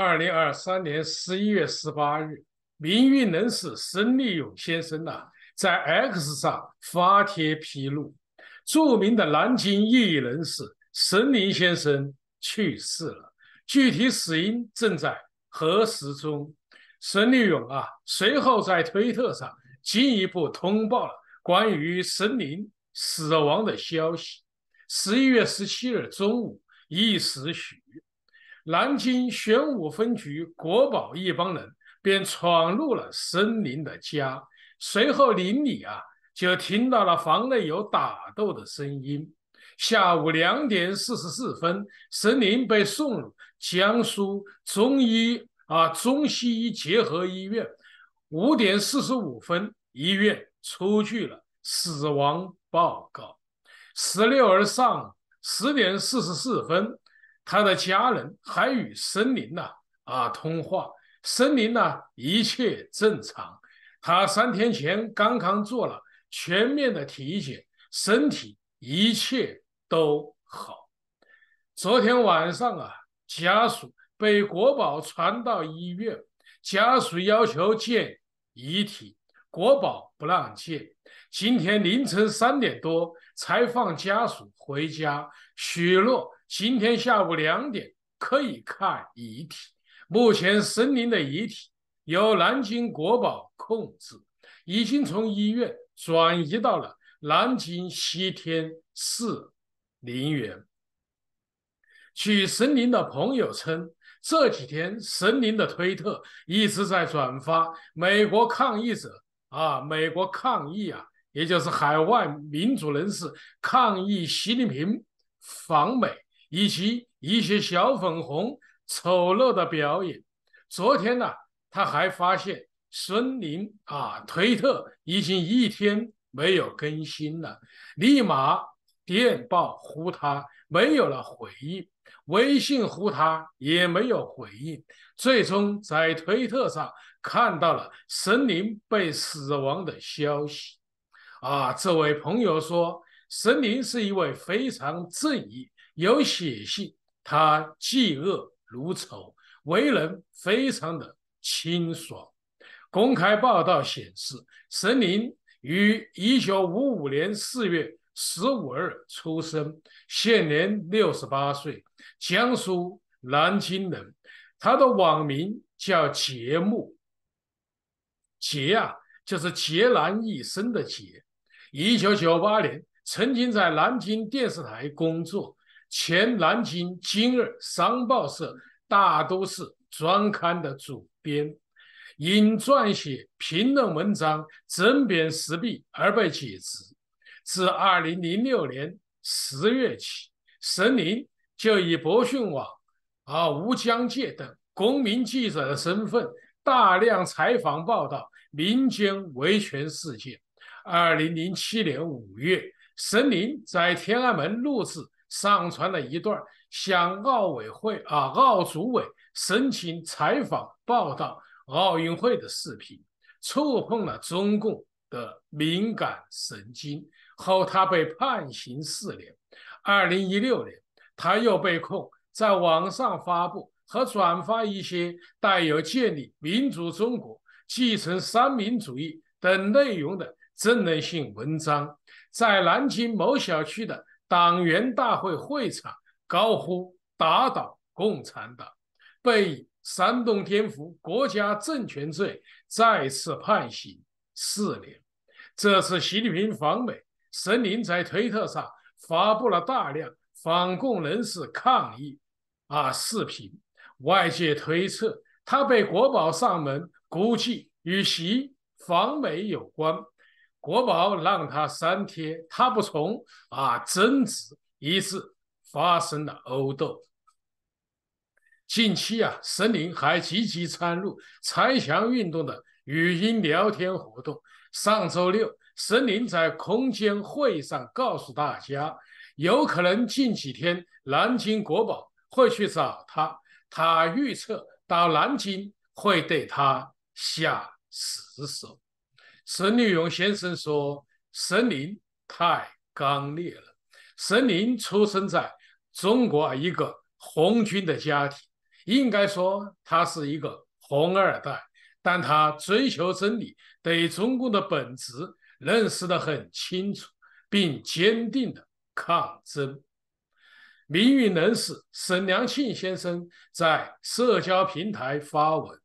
二零二三年十一月十八日，民运人士申立勇先生呐，在 X 上发帖披露，著名的南京艺人士沈林先生去世了，具体死因正在核实中。沈立勇啊，随后在推特上进一步通报了关于沈林死亡的消息。十一月十七日中午一时许。南京玄武分局国保一帮人便闯入了森林的家，随后邻里啊就听到了房内有打斗的声音。下午两点四十四分，森林被送入江苏中医啊中西医结合医院。五点四十五分，医院出具了死亡报告。十六日上十点四十四分。他的家人还与森林呐啊通话，森林呐一切正常。他三天前刚刚做了全面的体检，身体一切都好。昨天晚上啊，家属被国宝传到医院，家属要求见遗体，国宝不让见。今天凌晨三点多才放家属回家，许诺。今天下午两点可以看遗体。目前，神灵的遗体由南京国宝控制，已经从医院转移到了南京西天寺陵园。去神灵的朋友称，这几天神灵的推特一直在转发美国抗议者啊，美国抗议啊，也就是海外民主人士抗议习近平访美。以及一些小粉红丑陋的表演。昨天呢，他还发现孙林啊，推特已经一天没有更新了，立马电报呼他没有了回应，微信呼他也没有回应。最终在推特上看到了神灵被死亡的消息。啊，这位朋友说，神灵是一位非常正义。有血性，他嫉恶如仇，为人非常的清爽。公开报道显示，沈林于一九五五年四月十五日出生，现年六十八岁，江苏南京人。他的网名叫“杰木”，“杰”啊，就是“孑然一身”的“孑”。一九九八年，曾经在南京电视台工作。前南京《今日商报》社大都市专刊的主编，因撰写评论文章针砭时弊而被解职。自二零零六年十月起，神林就以博讯网、啊吴江界等公民记者的身份，大量采访报道民间维权事件。二零零七年五月，神林在天安门录制。上传了一段向奥委会啊、奥组委申请采访报道奥运会的视频，触碰了中共的敏感神经，后他被判刑四年。二零一六年，他又被控在网上发布和转发一些带有建立民主中国、继承三民主义等内容的争论性文章，在南京某小区的。党员大会会场高呼“打倒共产党”，被煽动颠覆国家政权罪再次判刑四年。这次习近平访美，神林在推特上发布了大量反共人士抗议啊视频。外界推测，他被国宝上门，估计与习访美有关。国宝让他删帖，他不从啊，争执，于是发生了殴斗。近期啊，神林还积极参入拆墙运动的语音聊天活动。上周六，神林在空间会上告诉大家，有可能近几天南京国宝会去找他，他预测到南京会对他下死手。沈立荣先生说：“神灵太刚烈了。神灵出生在中国一个红军的家庭，应该说他是一个红二代，但他追求真理，对中共的本质认识得很清楚，并坚定的抗争。”名誉人士沈良庆先生在社交平台发文，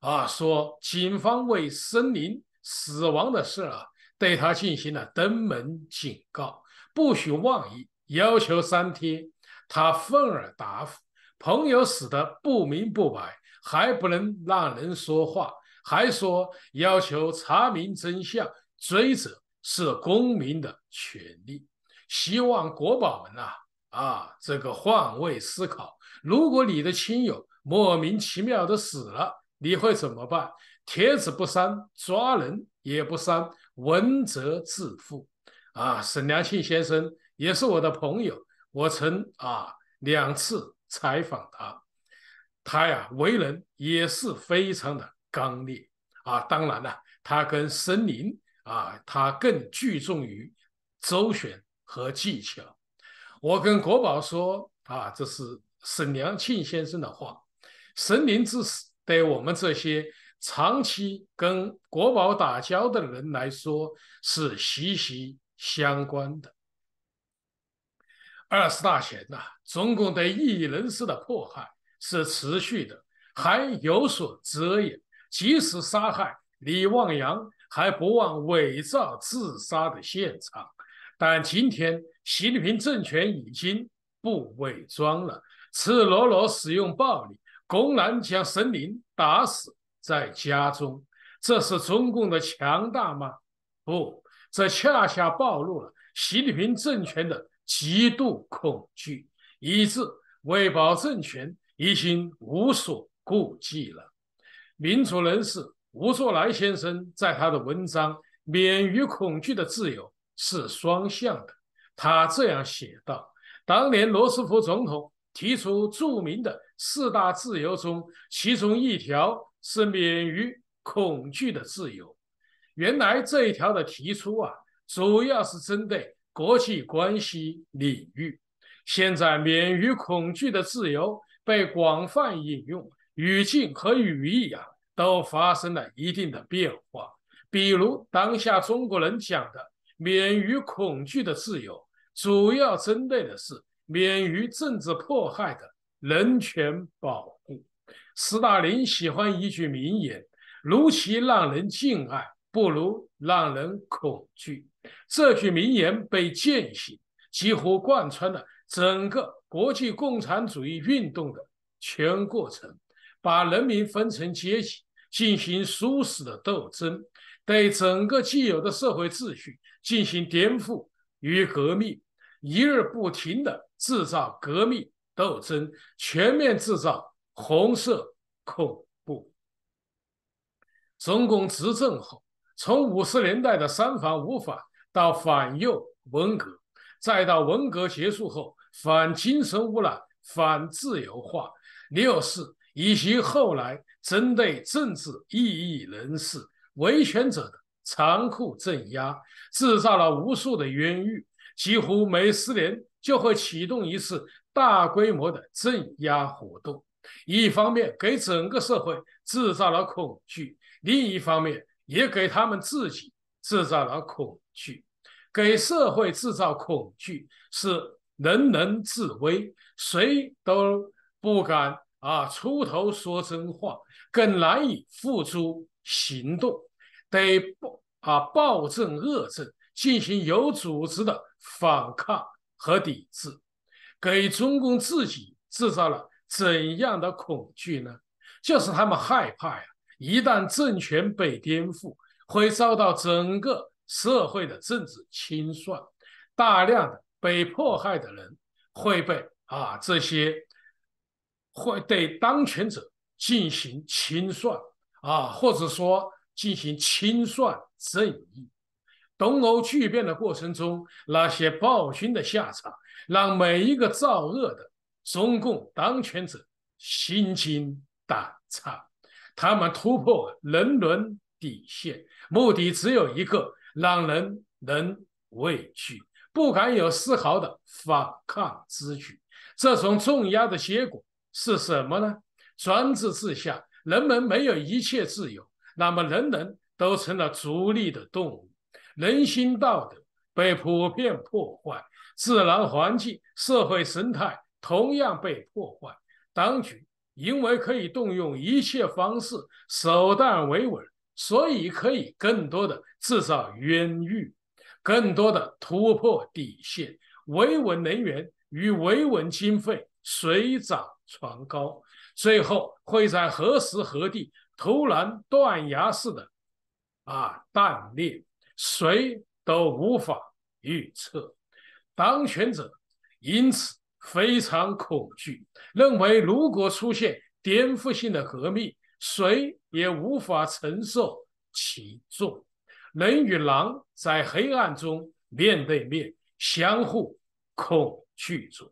啊，说警方为森林。死亡的事啊，对他进行了登门警告，不许妄议，要求三天。他愤而答复：朋友死得不明不白，还不能让人说话，还说要求查明真相、追责是公民的权利。希望国宝们啊，啊，这个换位思考，如果你的亲友莫名其妙的死了。你会怎么办？帖子不删，抓人也不删，文责自负。啊，沈良庆先生也是我的朋友，我曾啊两次采访他，他呀为人也是非常的刚烈啊。当然了，他跟神灵啊，他更注重于周旋和技巧。我跟国宝说啊，这是沈良庆先生的话，神灵之死。对我们这些长期跟国宝打交的人来说，是息息相关的。二十大前呐，中共对异议人士的迫害是持续的，还有所遮掩。即使杀害李望阳，还不忘伪造自杀的现场。但今天，习近平政权已经不伪装了，赤裸裸使用暴力。公然将神灵打死在家中，这是中共的强大吗？不，这恰恰暴露了习近平政权的极度恐惧，以致为保政权已经无所顾忌了。民主人士吴作来先生在他的文章《免于恐惧的自由》是双向的，他这样写道：当年罗斯福总统。提出著名的四大自由中，其中一条是免于恐惧的自由。原来这一条的提出啊，主要是针对国际关系领域。现在免于恐惧的自由被广泛引用，语境和语义啊都发生了一定的变化。比如当下中国人讲的免于恐惧的自由，主要针对的是。免于政治迫害的人权保护。斯大林喜欢一句名言：“如其让人敬爱，不如让人恐惧。”这句名言被践行，几乎贯穿了整个国际共产主义运动的全过程。把人民分成阶级，进行殊死的斗争，对整个既有的社会秩序进行颠覆与革命，一日不停的。制造革命斗争，全面制造红色恐怖。中共执政后，从五十年代的“三反五反”到反右、文革，再到文革结束后反精神污染、反自由化、六四，以及后来针对政治异议人士、维权者的残酷镇压，制造了无数的冤狱，几乎每十年。就会启动一次大规模的镇压活动，一方面给整个社会制造了恐惧，另一方面也给他们自己制造了恐惧。给社会制造恐惧是人人自危，谁都不敢啊出头说真话，更难以付诸行动。对暴啊暴政恶政进行有组织的反抗。和抵制，给中共自己制造了怎样的恐惧呢？就是他们害怕呀，一旦政权被颠覆，会遭到整个社会的政治清算，大量的被迫害的人会被啊这些会对当权者进行清算啊，或者说进行清算正义。东欧剧变的过程中，那些暴君的下场，让每一个造恶的中共当权者心惊胆颤。他们突破人伦底线，目的只有一个：让人人畏惧，不敢有丝毫的反抗之举。这种重压的结果是什么呢？专制之下，人们没有一切自由，那么人人都成了逐利的动物。人心道德被普遍破坏，自然环境、社会生态同样被破坏。当局因为可以动用一切方式、手段维稳，所以可以更多的制造冤狱，更多的突破底线。维稳能源与维稳经费水涨船高，最后会在何时何地突然断崖式的啊断裂？谁都无法预测，当权者因此非常恐惧，认为如果出现颠覆性的革命，谁也无法承受其重。人与狼在黑暗中面对面，相互恐惧中。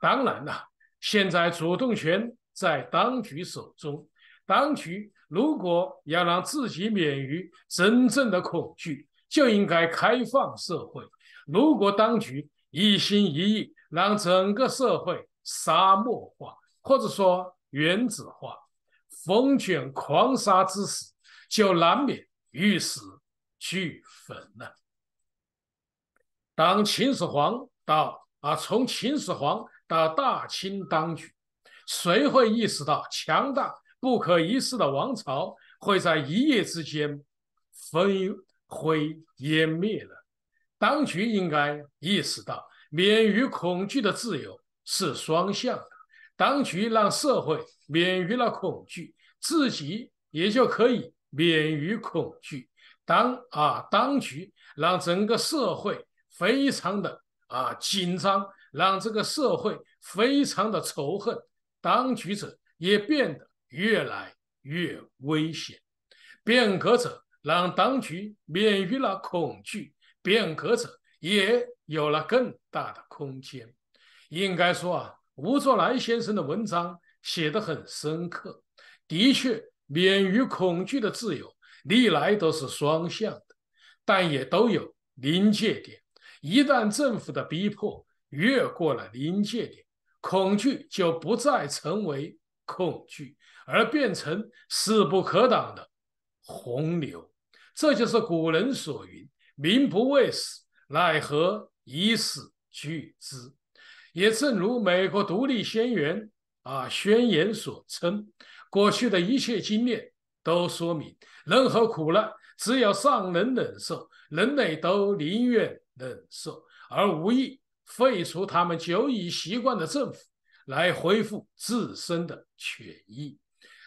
当然了，现在主动权在当局手中，当局如果要让自己免于真正的恐惧。就应该开放社会。如果当局一心一意让整个社会沙漠化，或者说原子化，风卷狂沙之时，就难免玉石俱焚了。当秦始皇到啊，从秦始皇到大清当局，谁会意识到强大不可一世的王朝会在一夜之间分？灰烟灭了，当局应该意识到，免于恐惧的自由是双向的。当局让社会免于了恐惧，自己也就可以免于恐惧。当啊，当局让整个社会非常的啊紧张，让这个社会非常的仇恨，当局者也变得越来越危险，变革者。让当局免于了恐惧，变革者也有了更大的空间。应该说啊，吴作兰先生的文章写得很深刻。的确，免于恐惧的自由历来都是双向的，但也都有临界点。一旦政府的逼迫越过了临界点，恐惧就不再成为恐惧，而变成势不可挡的。洪流，这就是古人所云“民不畏死，奈何以死惧之？”也正如美国独立宣言啊宣言所称：“过去的一切经验都说明，任何苦难，只要尚能忍受，人类都宁愿忍受，而无意废除他们久已习惯的政府，来恢复自身的权益。”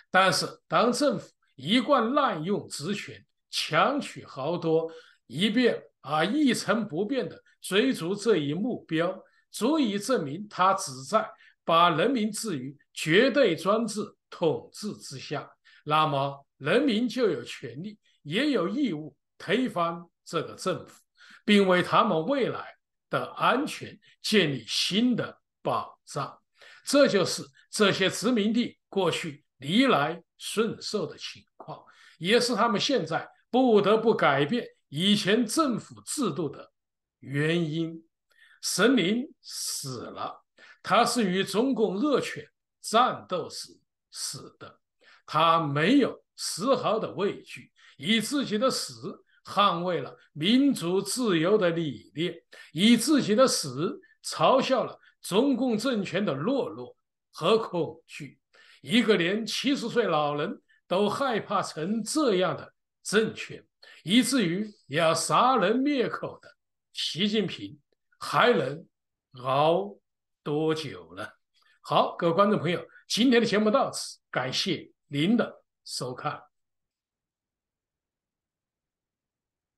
但是，当政府，一贯滥用职权、强取豪夺，一遍啊一成不变地追逐这一目标，足以证明他旨在把人民置于绝对专制统治之下。那么，人民就有权利，也有义务推翻这个政府，并为他们未来的安全建立新的保障。这就是这些殖民地过去。逆来顺受的情况，也是他们现在不得不改变以前政府制度的原因。神灵死了，他是与中共恶犬战斗时死的，他没有丝毫的畏惧，以自己的死捍卫了民族自由的理念，以自己的死嘲笑了中共政权的懦弱和恐惧。一个连七十岁老人都害怕成这样的政权，以至于要杀人灭口的习近平，还能熬多久呢？好，各位观众朋友，今天的节目到此，感谢您的收看。